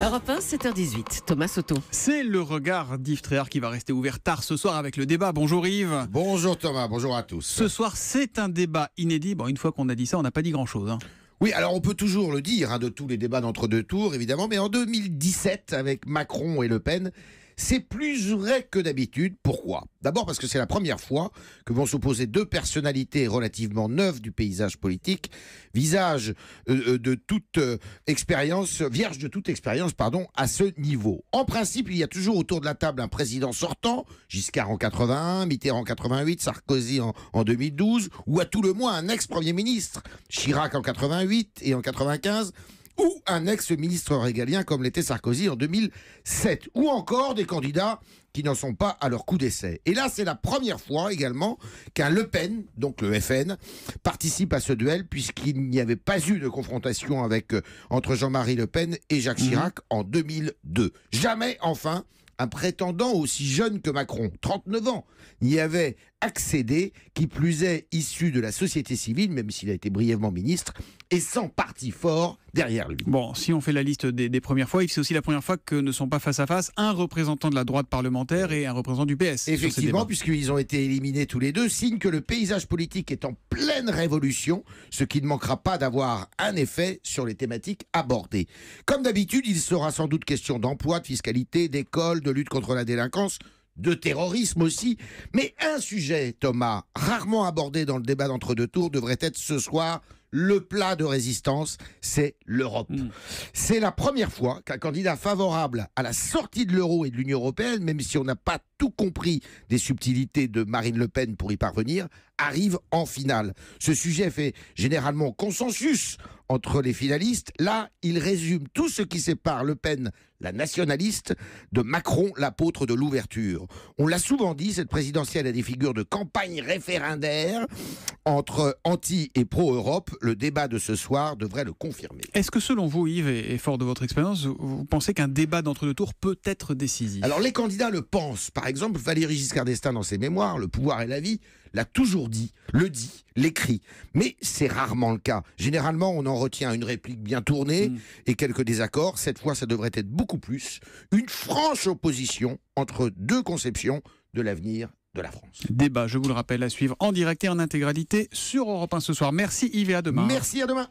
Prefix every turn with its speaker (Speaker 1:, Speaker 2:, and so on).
Speaker 1: Europe 1, 7h18, Thomas Soto. C'est le regard d'Yves Tréhard qui va rester ouvert tard ce soir avec le débat. Bonjour Yves. Bonjour Thomas, bonjour à tous. Ce soir, c'est un débat inédit. Bon, une fois qu'on a
Speaker 2: dit ça, on n'a pas dit grand-chose. Hein. Oui, alors on peut toujours le dire, hein, de tous les débats d'entre-deux tours, évidemment, mais en 2017, avec Macron et Le Pen, c'est plus vrai que d'habitude. Pourquoi D'abord parce que c'est la première fois que vont s'opposer deux personnalités relativement neuves du paysage politique, visage euh, euh, de toute euh, expérience, vierge de toute expérience, pardon, à ce niveau. En principe, il y a toujours autour de la table un président sortant, Giscard en 81, Mitterrand en 88, Sarkozy en, en 2012, ou à tout le moins un ex-premier ministre, Chirac en 88 et en 95 ou un ex-ministre régalien comme l'était Sarkozy en 2007, ou encore des candidats qui n'en sont pas à leur coup d'essai. Et là, c'est la première fois également qu'un Le Pen, donc le FN, participe à ce duel puisqu'il n'y avait pas eu de confrontation euh, entre Jean-Marie Le Pen et Jacques mhm. Chirac en 2002. Jamais enfin un prétendant aussi jeune que Macron, 39 ans, y avait accédé, qui plus est issu de la société civile, même s'il a été brièvement ministre, et sans parti fort derrière lui.
Speaker 1: Bon, si on fait la liste des, premières fois, c'est aussi la première fois que ne sont pas face à face un représentant de la droite parlementaire et un représentant du PS. Effectivement,
Speaker 2: puisqu'ils ont été éliminés tous les deux, signe que le paysage politique est en pleine révolution, ce qui ne manquera pas d'avoir un effet sur les thématiques abordées. Comme d'habitude, il sera sans doute question d'emploi, de fiscalité, d'école, de de lutte contre la délinquance, de terrorisme aussi. Mais un sujet, Thomas, rarement abordé dans le débat d'entre-deux tours, devrait être ce soir le plat de résistance, c'est l'Europe. Hmm. C'est la première fois qu'un candidat favorable à la sortie de l'euro et de l'Union européenne, même si on n'a pas tout compris des subtilités de Marine Le Pen pour y parvenir, arrive en finale. Ce sujet fait généralement consensus entre les finalistes. Là, il résume tout ce qui sépare Le Pen la nationaliste, de Macron, l'apôtre de l'ouverture. On l'a souvent dit, cette présidentielle a des figures de campagne référendaire. Entre anti et pro-Europe, le débat de ce soir devrait le confirmer.
Speaker 1: Est-ce que selon vous, Yves, et fort de votre expérience, vous pensez
Speaker 2: qu'un débat d'entre-deux tours peut être décisif Alors les candidats le pensent. Par exemple, valérie Giscard d'Estaing, dans ses mémoires, Le pouvoir et la vie, l'a toujours dit, le dit, l'écrit. Mais c'est rarement le cas. Généralement, on en retient une réplique bien tournée mm. et quelques désaccords. Cette fois, ça devrait être beaucoup plus, une franche opposition entre deux conceptions de l'avenir
Speaker 1: de la France. Débat, je vous le rappelle, à suivre en direct et en intégralité sur Europe 1 ce soir. Merci Yves à demain. Merci
Speaker 2: à demain.